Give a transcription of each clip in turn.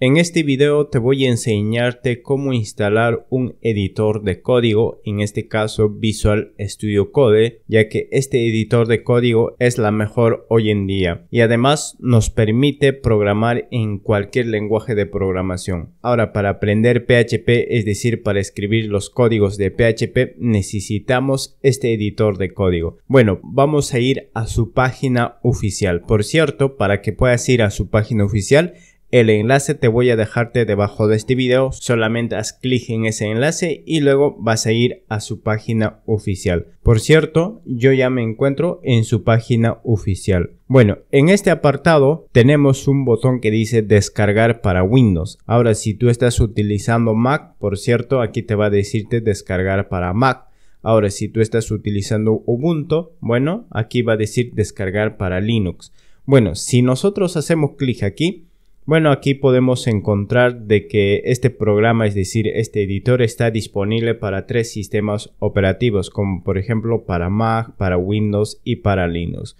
En este video te voy a enseñarte cómo instalar un editor de código, en este caso Visual Studio Code, ya que este editor de código es la mejor hoy en día y además nos permite programar en cualquier lenguaje de programación. Ahora, para aprender PHP, es decir, para escribir los códigos de PHP, necesitamos este editor de código. Bueno, vamos a ir a su página oficial. Por cierto, para que puedas ir a su página oficial, el enlace te voy a dejarte debajo de este video, solamente haz clic en ese enlace y luego vas a ir a su página oficial. Por cierto, yo ya me encuentro en su página oficial. Bueno, en este apartado tenemos un botón que dice descargar para Windows. Ahora, si tú estás utilizando Mac, por cierto, aquí te va a decirte descargar para Mac. Ahora, si tú estás utilizando Ubuntu, bueno, aquí va a decir descargar para Linux. Bueno, si nosotros hacemos clic aquí, bueno, aquí podemos encontrar de que este programa, es decir, este editor está disponible para tres sistemas operativos, como por ejemplo para Mac, para Windows y para Linux.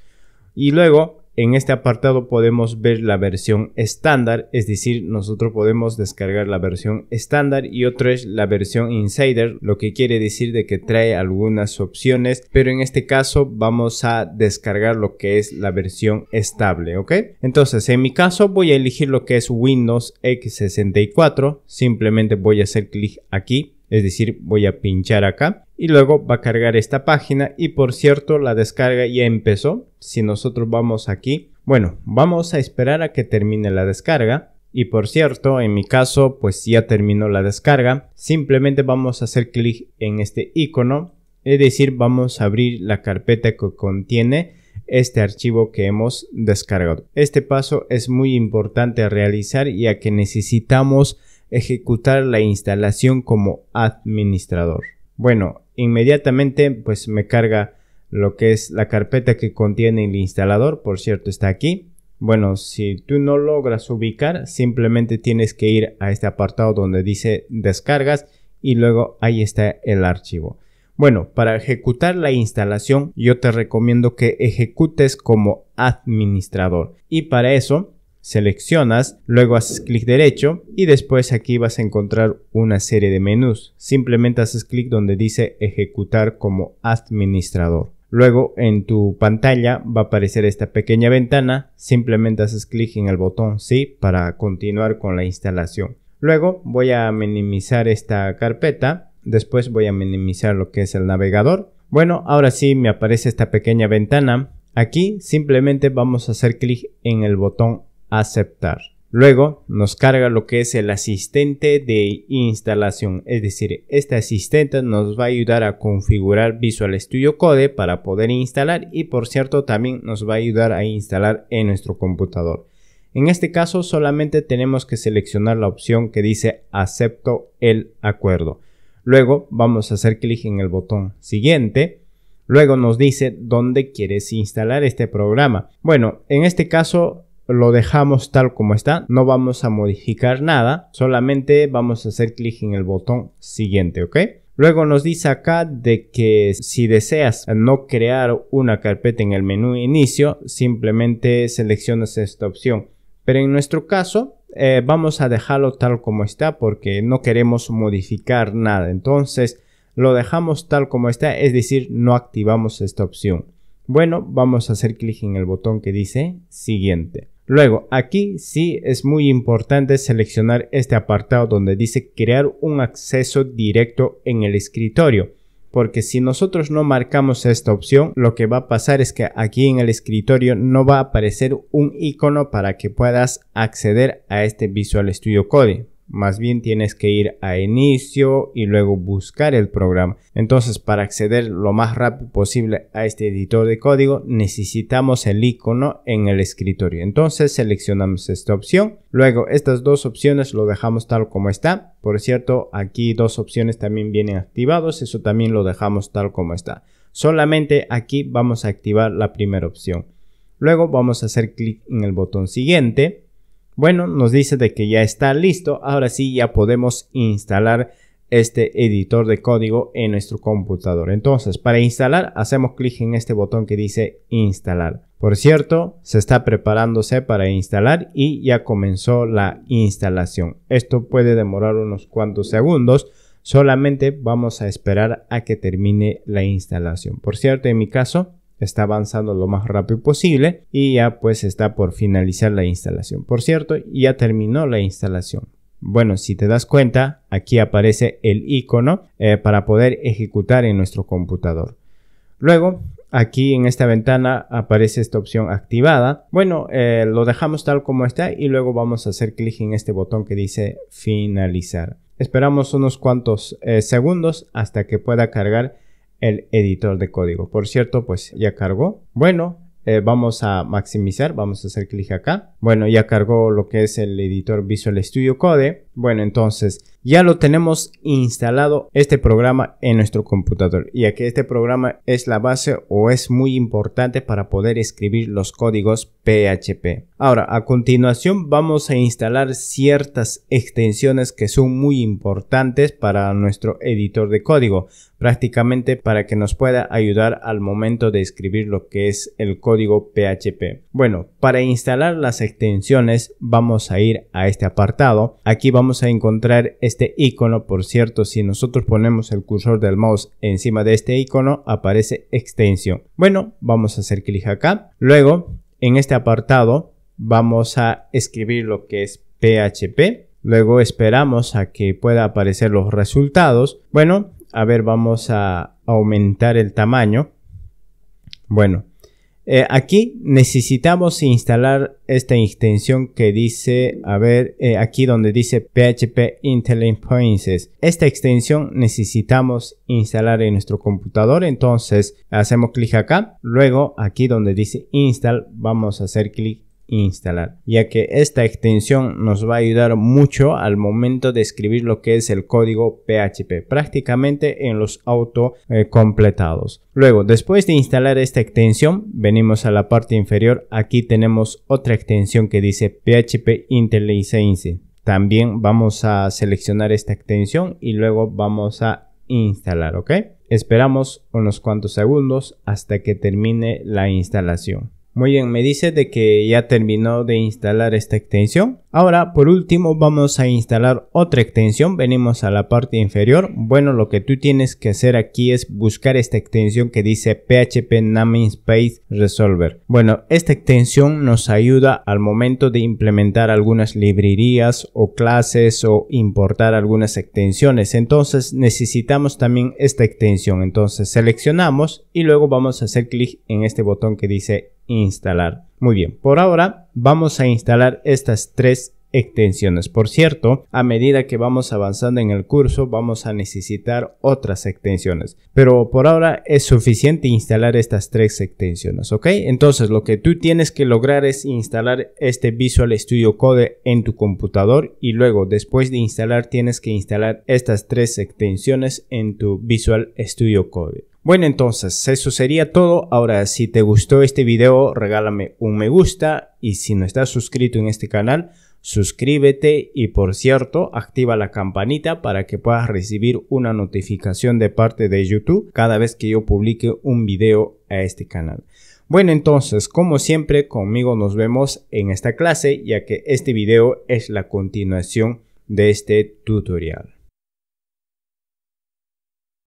Y luego en este apartado podemos ver la versión estándar, es decir, nosotros podemos descargar la versión estándar y otra es la versión insider, lo que quiere decir de que trae algunas opciones, pero en este caso vamos a descargar lo que es la versión estable, ¿ok? Entonces, en mi caso voy a elegir lo que es Windows X64, simplemente voy a hacer clic aquí es decir voy a pinchar acá y luego va a cargar esta página y por cierto la descarga ya empezó si nosotros vamos aquí bueno vamos a esperar a que termine la descarga y por cierto en mi caso pues ya terminó la descarga simplemente vamos a hacer clic en este icono es decir vamos a abrir la carpeta que contiene este archivo que hemos descargado. Este paso es muy importante realizar ya que necesitamos ejecutar la instalación como administrador. Bueno, inmediatamente pues me carga lo que es la carpeta que contiene el instalador, por cierto está aquí. Bueno, si tú no logras ubicar, simplemente tienes que ir a este apartado donde dice descargas y luego ahí está el archivo. Bueno, para ejecutar la instalación yo te recomiendo que ejecutes como administrador y para eso seleccionas, luego haces clic derecho y después aquí vas a encontrar una serie de menús. Simplemente haces clic donde dice ejecutar como administrador. Luego en tu pantalla va a aparecer esta pequeña ventana, simplemente haces clic en el botón sí para continuar con la instalación. Luego voy a minimizar esta carpeta, después voy a minimizar lo que es el navegador. Bueno, ahora sí me aparece esta pequeña ventana. Aquí simplemente vamos a hacer clic en el botón aceptar. Luego nos carga lo que es el asistente de instalación, es decir, este asistente nos va a ayudar a configurar Visual Studio Code para poder instalar y por cierto también nos va a ayudar a instalar en nuestro computador. En este caso solamente tenemos que seleccionar la opción que dice acepto el acuerdo. Luego vamos a hacer clic en el botón siguiente. Luego nos dice dónde quieres instalar este programa. Bueno, en este caso lo dejamos tal como está, no vamos a modificar nada, solamente vamos a hacer clic en el botón siguiente, ¿ok? Luego nos dice acá de que si deseas no crear una carpeta en el menú inicio, simplemente seleccionas esta opción. Pero en nuestro caso, eh, vamos a dejarlo tal como está porque no queremos modificar nada. Entonces, lo dejamos tal como está, es decir, no activamos esta opción. Bueno, vamos a hacer clic en el botón que dice siguiente. Luego, aquí sí es muy importante seleccionar este apartado donde dice crear un acceso directo en el escritorio. Porque si nosotros no marcamos esta opción, lo que va a pasar es que aquí en el escritorio no va a aparecer un icono para que puedas acceder a este Visual Studio Code más bien tienes que ir a inicio y luego buscar el programa. Entonces, para acceder lo más rápido posible a este editor de código, necesitamos el icono en el escritorio. Entonces, seleccionamos esta opción. Luego, estas dos opciones lo dejamos tal como está. Por cierto, aquí dos opciones también vienen activados. Eso también lo dejamos tal como está. Solamente aquí vamos a activar la primera opción. Luego vamos a hacer clic en el botón siguiente bueno, nos dice de que ya está listo. Ahora sí ya podemos instalar este editor de código en nuestro computador. Entonces, para instalar, hacemos clic en este botón que dice instalar. Por cierto, se está preparándose para instalar y ya comenzó la instalación. Esto puede demorar unos cuantos segundos. Solamente vamos a esperar a que termine la instalación. Por cierto, en mi caso, está avanzando lo más rápido posible y ya pues está por finalizar la instalación. Por cierto, ya terminó la instalación. Bueno, si te das cuenta, aquí aparece el icono eh, para poder ejecutar en nuestro computador. Luego, aquí en esta ventana aparece esta opción activada. Bueno, eh, lo dejamos tal como está y luego vamos a hacer clic en este botón que dice finalizar. Esperamos unos cuantos eh, segundos hasta que pueda cargar el editor de código. Por cierto, pues ya cargó. Bueno, eh, vamos a maximizar, vamos a hacer clic acá. Bueno, ya cargó lo que es el editor Visual Studio Code. Bueno, entonces ya lo tenemos instalado este programa en nuestro computador, ya que este programa es la base o es muy importante para poder escribir los códigos PHP. Ahora, a continuación vamos a instalar ciertas extensiones que son muy importantes para nuestro editor de código, prácticamente para que nos pueda ayudar al momento de escribir lo que es el código PHP. Bueno, para instalar las extensiones vamos a ir a este apartado. Aquí vamos a encontrar este este icono, por cierto, si nosotros ponemos el cursor del mouse encima de este icono, aparece extensión. Bueno, vamos a hacer clic acá. Luego, en este apartado, vamos a escribir lo que es PHP. Luego esperamos a que pueda aparecer los resultados. Bueno, a ver, vamos a aumentar el tamaño. Bueno, eh, aquí necesitamos instalar esta extensión que dice, a ver, eh, aquí donde dice PHP IntelliSense. Esta extensión necesitamos instalar en nuestro computador, entonces hacemos clic acá. Luego aquí donde dice Install, vamos a hacer clic instalar ya que esta extensión nos va a ayudar mucho al momento de escribir lo que es el código PHP prácticamente en los auto eh, completados luego después de instalar esta extensión venimos a la parte inferior aquí tenemos otra extensión que dice PHP IntelliSense también vamos a seleccionar esta extensión y luego vamos a instalar ok esperamos unos cuantos segundos hasta que termine la instalación muy bien, me dice de que ya terminó de instalar esta extensión. Ahora, por último, vamos a instalar otra extensión. Venimos a la parte inferior. Bueno, lo que tú tienes que hacer aquí es buscar esta extensión que dice PHP Space Resolver. Bueno, esta extensión nos ayuda al momento de implementar algunas librerías o clases o importar algunas extensiones. Entonces, necesitamos también esta extensión. Entonces, seleccionamos y luego vamos a hacer clic en este botón que dice instalar. Muy bien, por ahora vamos a instalar estas tres extensiones. Por cierto, a medida que vamos avanzando en el curso vamos a necesitar otras extensiones, pero por ahora es suficiente instalar estas tres extensiones, ¿ok? Entonces lo que tú tienes que lograr es instalar este Visual Studio Code en tu computador y luego después de instalar tienes que instalar estas tres extensiones en tu Visual Studio Code. Bueno entonces, eso sería todo. Ahora, si te gustó este video, regálame un me gusta y si no estás suscrito en este canal, suscríbete y por cierto, activa la campanita para que puedas recibir una notificación de parte de YouTube cada vez que yo publique un video a este canal. Bueno, entonces, como siempre, conmigo nos vemos en esta clase, ya que este video es la continuación de este tutorial.